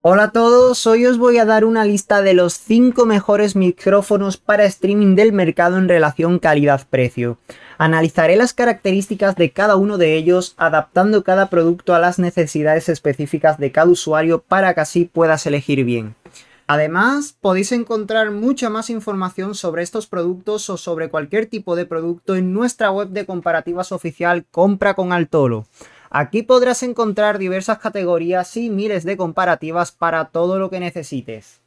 Hola a todos, hoy os voy a dar una lista de los 5 mejores micrófonos para streaming del mercado en relación calidad-precio. Analizaré las características de cada uno de ellos, adaptando cada producto a las necesidades específicas de cada usuario para que así puedas elegir bien. Además, podéis encontrar mucha más información sobre estos productos o sobre cualquier tipo de producto en nuestra web de comparativas oficial Compra con Altolo. Aquí podrás encontrar diversas categorías y miles de comparativas para todo lo que necesites.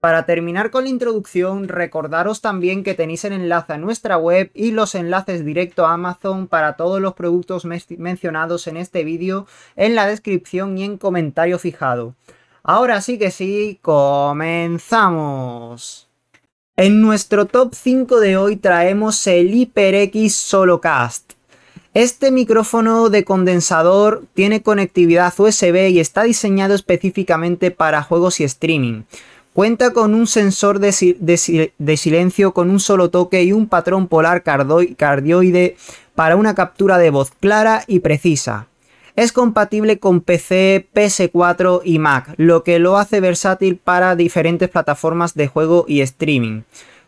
Para terminar con la introducción, recordaros también que tenéis el enlace a nuestra web y los enlaces directo a Amazon para todos los productos mencionados en este vídeo en la descripción y en comentario fijado. Ahora sí que sí, comenzamos. En nuestro top 5 de hoy traemos el HyperX SoloCast. Este micrófono de condensador tiene conectividad USB y está diseñado específicamente para juegos y streaming. Cuenta con un sensor de, silencio con un solo toque y un patrón polar cardioide para una captura de voz clara y precisa. Es compatible con PC, PS4 y Mac, lo que lo hace versátil para diferentes plataformas de juego y streaming.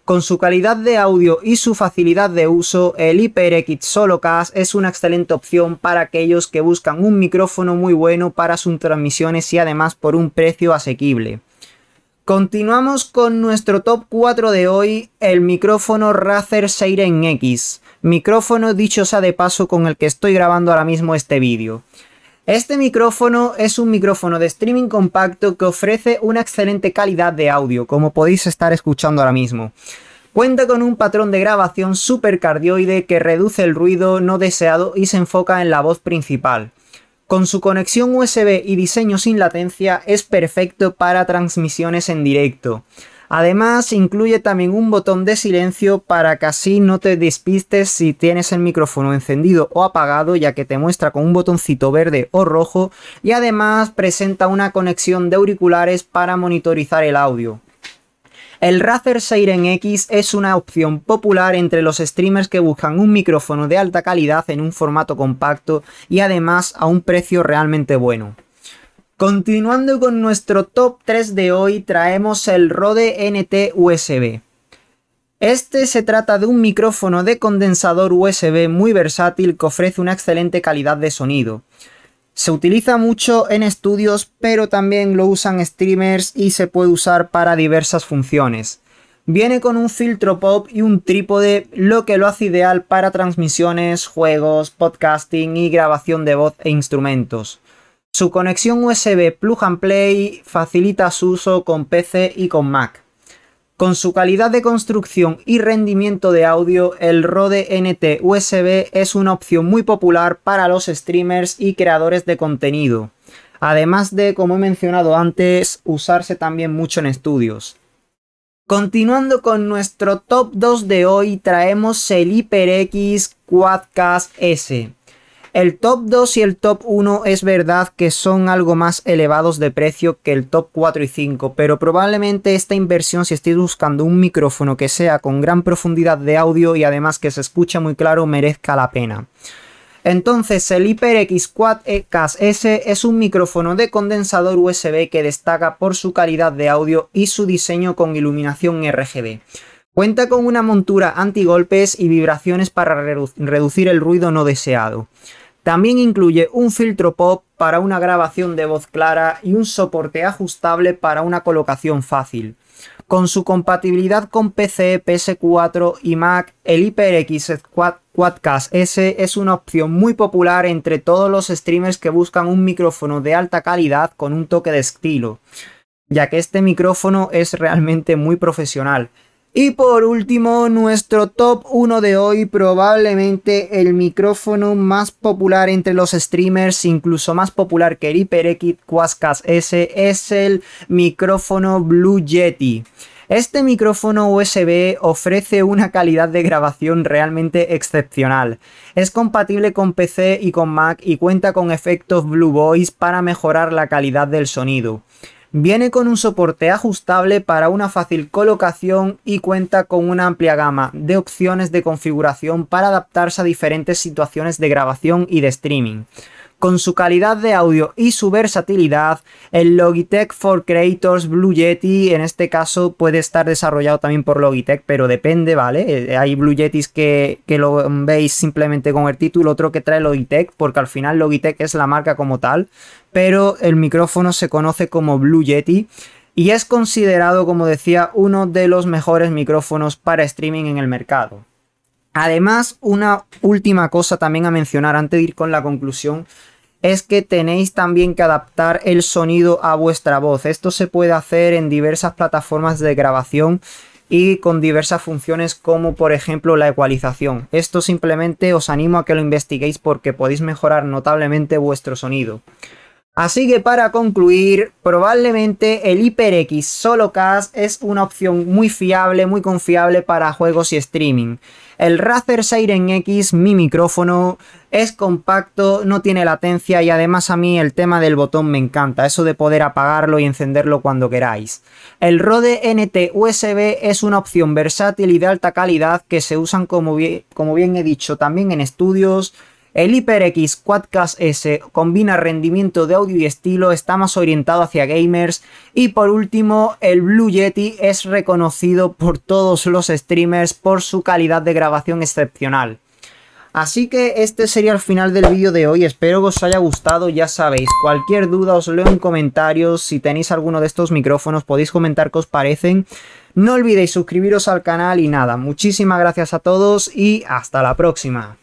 Con su calidad de audio y su facilidad de uso, el HyperX Solocast es una excelente opción para aquellos que buscan un micrófono muy bueno para sus transmisiones y además por un precio asequible. Continuamos con nuestro top 4 de hoy, el micrófono Razer Seiren X, micrófono dicho sea de paso con el que estoy grabando ahora mismo este vídeo. Este micrófono es un micrófono de streaming compacto que ofrece una excelente calidad de audio, como podéis estar escuchando ahora mismo. Cuenta con un patrón de grabación supercardioide que reduce el ruido no deseado y se enfoca en la voz principal. Con su conexión USB y diseño sin latencia es perfecto para transmisiones en directo. Además, incluye también un botón de silencio para que así no te despistes si tienes el micrófono encendido o apagado, ya que te muestra con un botoncito verde o rojo. Y además presenta una conexión de auriculares para monitorizar el audio. El Razer Siren X es una opción popular entre los streamers que buscan un micrófono de alta calidad en un formato compacto y además a un precio realmente bueno. Continuando con nuestro top 3 de hoy, traemos el Rode NT USB. Este se trata de un micrófono de condensador USB muy versátil que ofrece una excelente calidad de sonido. Se utiliza mucho en estudios, pero también lo usan streamers y se puede usar para diversas funciones. Viene con un filtro pop y un trípode, lo que lo hace ideal para transmisiones, juegos, podcasting y grabación de voz e instrumentos. Su conexión USB Plug and Play facilita su uso con PC y con Mac. Con su calidad de construcción y rendimiento de audio, el Rode NT USB es una opción muy popular para los streamers y creadores de contenido. Además de, como he mencionado antes, usarse también mucho en estudios. Continuando con nuestro top 2 de hoy, traemos el HyperX Quadcast S. El top 2 y el top 1 es verdad que son algo más elevados de precio que el top 4 y 5, pero probablemente esta inversión si estáis buscando un micrófono que sea con gran profundidad de audio y además que se escucha muy claro merezca la pena. Entonces el HyperX Quad e Cas S es un micrófono de condensador USB que destaca por su calidad de audio y su diseño con iluminación RGB. Cuenta con una montura antigolpes y vibraciones para reducir el ruido no deseado. También incluye un filtro pop para una grabación de voz clara y un soporte ajustable para una colocación fácil. Con su compatibilidad con PC, PS4 y Mac, el HyperX Quadcast S es una opción muy popular entre todos los streamers que buscan un micrófono de alta calidad con un toque de estilo, ya que este micrófono es realmente muy profesional y por último, nuestro top 1 de hoy, probablemente el micrófono más popular entre los streamers, incluso más popular que el HyperX Quascas S, es el micrófono Blue Yeti. Este micrófono USB ofrece una calidad de grabación realmente excepcional. Es compatible con PC y con Mac y cuenta con efectos Blue Voice para mejorar la calidad del sonido. Viene con un soporte ajustable para una fácil colocación y cuenta con una amplia gama de opciones de configuración para adaptarse a diferentes situaciones de grabación y de streaming. Con su calidad de audio y su versatilidad, el Logitech for Creators Blue Yeti en este caso puede estar desarrollado también por Logitech, pero depende, ¿vale? Eh, hay Blue Yetis que, que lo veis simplemente con el título, otro que trae Logitech, porque al final Logitech es la marca como tal, pero el micrófono se conoce como Blue Yeti y es considerado, como decía, uno de los mejores micrófonos para streaming en el mercado. Además, una última cosa también a mencionar antes de ir con la conclusión es que tenéis también que adaptar el sonido a vuestra voz. Esto se puede hacer en diversas plataformas de grabación y con diversas funciones como por ejemplo la ecualización. Esto simplemente os animo a que lo investiguéis porque podéis mejorar notablemente vuestro sonido. Así que para concluir, probablemente el HyperX Solo es una opción muy fiable, muy confiable para juegos y streaming. El Razer Siren X, mi micrófono, es compacto, no tiene latencia y además a mí el tema del botón me encanta, eso de poder apagarlo y encenderlo cuando queráis. El Rode NT USB es una opción versátil y de alta calidad que se usan como como bien he dicho también en estudios, el HyperX Quadcast S combina rendimiento de audio y estilo, está más orientado hacia gamers. Y por último, el Blue Yeti es reconocido por todos los streamers por su calidad de grabación excepcional. Así que este sería el final del vídeo de hoy, espero que os haya gustado, ya sabéis, cualquier duda os leo en comentarios, si tenéis alguno de estos micrófonos podéis comentar qué os parecen, no olvidéis suscribiros al canal y nada, muchísimas gracias a todos y hasta la próxima.